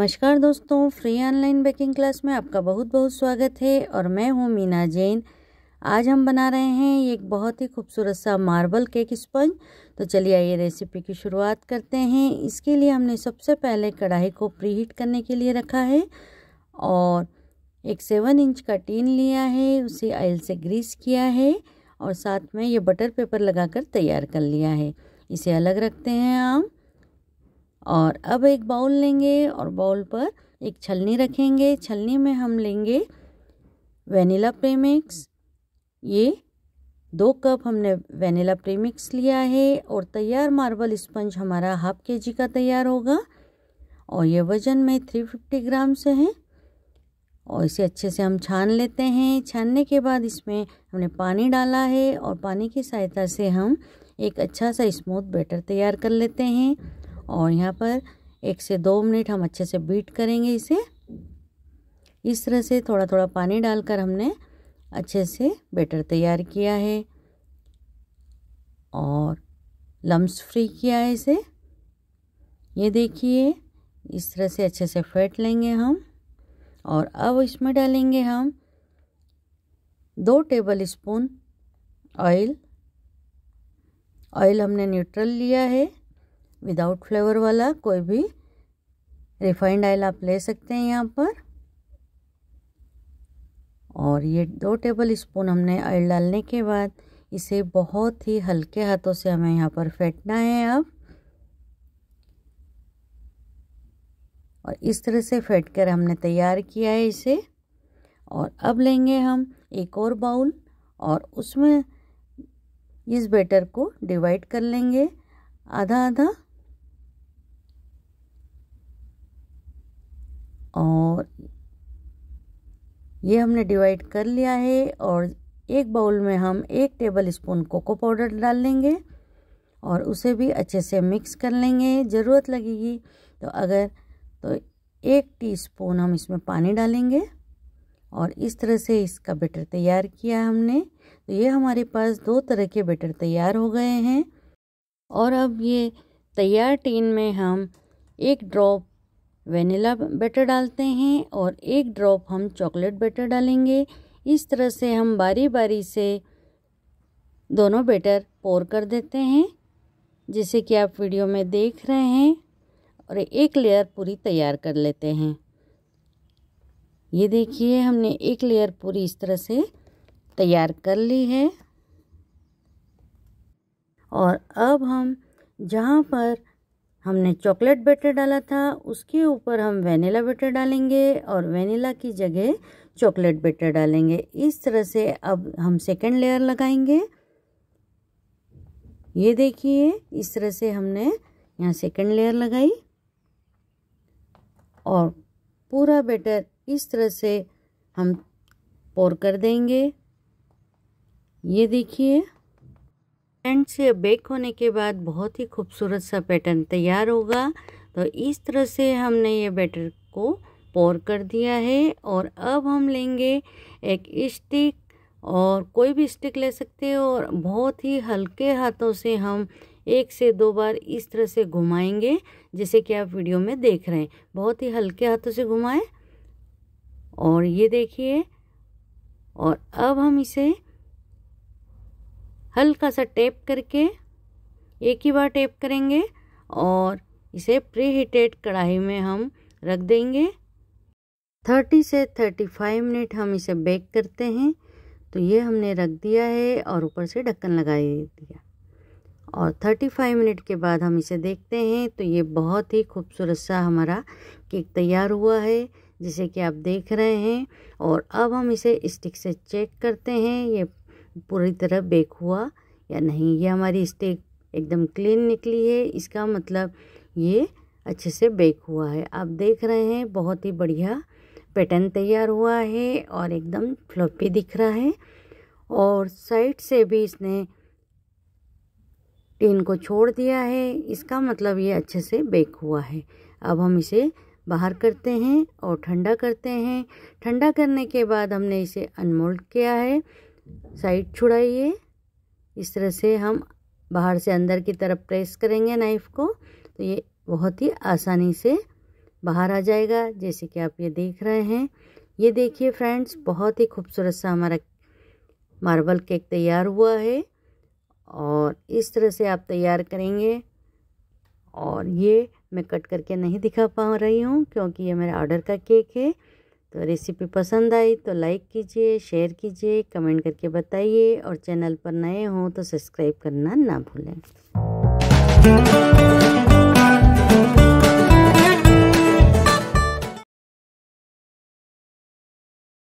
नमस्कार दोस्तों free online baking class में आपका बहुत बहुत स्वागत है और मैं हूँ मीना जैन आज हम बना रहे हैं एक बहुत ही खूबसूरत सा मार्बल केक स्पंज तो चलिए आइए रेसिपी की शुरुआत करते हैं इसके लिए हमने सबसे पहले कढ़ाई को प्री हीट करने के लिए रखा है और एक सेवन इंच का टीन लिया है उसे आयल से ग्रीस किया है और साथ में ये बटर पेपर लगाकर तैयार कर लिया है इसे अलग रखते हैं आप और अब एक बाउल लेंगे और बाउल पर एक छलनी रखेंगे छलनी में हम लेंगे वेनिला प्रेमिक्स ये दो कप हमने वेनिला प्रीमिक्स लिया है और तैयार मार्बल स्पंज हमारा हाफ के जी का तैयार होगा और ये वज़न में थ्री फिफ्टी ग्राम से है और इसे अच्छे से हम छान लेते हैं छानने के बाद इसमें हमने पानी डाला है और पानी की सहायता से हम एक अच्छा सा स्मूथ बैटर तैयार कर लेते हैं और यहाँ पर एक से दो मिनट हम अच्छे से बीट करेंगे इसे इस तरह से थोड़ा थोड़ा पानी डालकर हमने अच्छे से बेटर तैयार किया है और लम्स फ्री किया है इसे ये देखिए इस तरह से अच्छे से फेट लेंगे हम और अब इसमें डालेंगे हम दो टेबल स्पून ऑयल ऑयल हमने न्यूट्रल लिया है विदाउट फ्लेवर वाला कोई भी रिफाइंड ऑयल आप ले सकते हैं यहाँ पर और ये दो टेबल स्पून हमने ऑयल डालने के बाद इसे बहुत ही हल्के हाथों से हमें यहाँ पर फेंटना है अब और इस तरह से फेंट कर हमने तैयार किया है इसे और अब लेंगे हम एक और बाउल और उसमें इस बैटर को डिवाइड कर लेंगे आधा आधा और ये हमने डिवाइड कर लिया है और एक बाउल में हम एक टेबल स्पून कोको पाउडर डाल लेंगे और उसे भी अच्छे से मिक्स कर लेंगे ज़रूरत लगेगी तो अगर तो एक टीस्पून हम इसमें पानी डालेंगे और इस तरह से इसका बेटर तैयार किया हमने तो ये हमारे पास दो तरह के बेटर तैयार हो गए हैं और अब ये तैयार टीन में हम एक ड्रॉप वेनिला बैटर डालते हैं और एक ड्रॉप हम चॉकलेट बैटर डालेंगे इस तरह से हम बारी बारी से दोनों बैटर पोर कर देते हैं जैसे कि आप वीडियो में देख रहे हैं और एक लेयर पूरी तैयार कर लेते हैं ये देखिए हमने एक लेयर पूरी इस तरह से तैयार कर ली है और अब हम जहाँ पर हमने चॉकलेट बैटर डाला था उसके ऊपर हम वेनिला बैटर डालेंगे और वेनिला की जगह चॉकलेट बैटर डालेंगे इस तरह से अब हम सेकेंड लेयर लगाएंगे ये देखिए इस तरह से हमने यहाँ सेकेंड लेयर लगाई और पूरा बैटर इस तरह से हम पोर कर देंगे ये देखिए एंड से बेक होने के बाद बहुत ही खूबसूरत सा पैटर्न तैयार होगा तो इस तरह से हमने ये बैटर को पोर कर दिया है और अब हम लेंगे एक स्टिक और कोई भी स्टिक ले सकते हो और बहुत ही हल्के हाथों से हम एक से दो बार इस तरह से घुमाएंगे जैसे कि आप वीडियो में देख रहे हैं बहुत ही हल्के हाथों से घुमाएं और ये देखिए और अब हम इसे हल्का सा टेप करके एक ही बार टेप करेंगे और इसे प्री हीटेड कढ़ाई में हम रख देंगे 30 से 35 मिनट हम इसे बेक करते हैं तो ये हमने रख दिया है और ऊपर से ढक्कन लगा दिया और 35 मिनट के बाद हम इसे देखते हैं तो ये बहुत ही खूबसूरत सा हमारा केक तैयार हुआ है जिसे कि आप देख रहे हैं और अब हम इसे स्टिक से चेक करते हैं ये पूरी तरह बेक हुआ या नहीं ये हमारी स्टेक एकदम क्लीन निकली है इसका मतलब ये अच्छे से बेक हुआ है आप देख रहे हैं बहुत ही बढ़िया पैटर्न तैयार हुआ है और एकदम फ्लॉपी दिख रहा है और साइड से भी इसने टीन को छोड़ दिया है इसका मतलब ये अच्छे से बेक हुआ है अब हम इसे बाहर करते हैं और ठंडा करते हैं ठंडा करने के बाद हमने इसे अनमोल्ड किया है साइड छुड़ाइए इस तरह से हम बाहर से अंदर की तरफ प्रेस करेंगे नाइफ़ को तो ये बहुत ही आसानी से बाहर आ जाएगा जैसे कि आप ये देख रहे हैं ये देखिए फ्रेंड्स बहुत ही खूबसूरत सा हमारा मार्बल केक तैयार हुआ है और इस तरह से आप तैयार करेंगे और ये मैं कट करके नहीं दिखा पा रही हूँ क्योंकि ये मेरा ऑर्डर का केक है तो रेसिपी पसंद आई तो लाइक कीजिए शेयर कीजिए कमेंट करके बताइए और चैनल पर नए हों तो सब्सक्राइब करना ना भूलें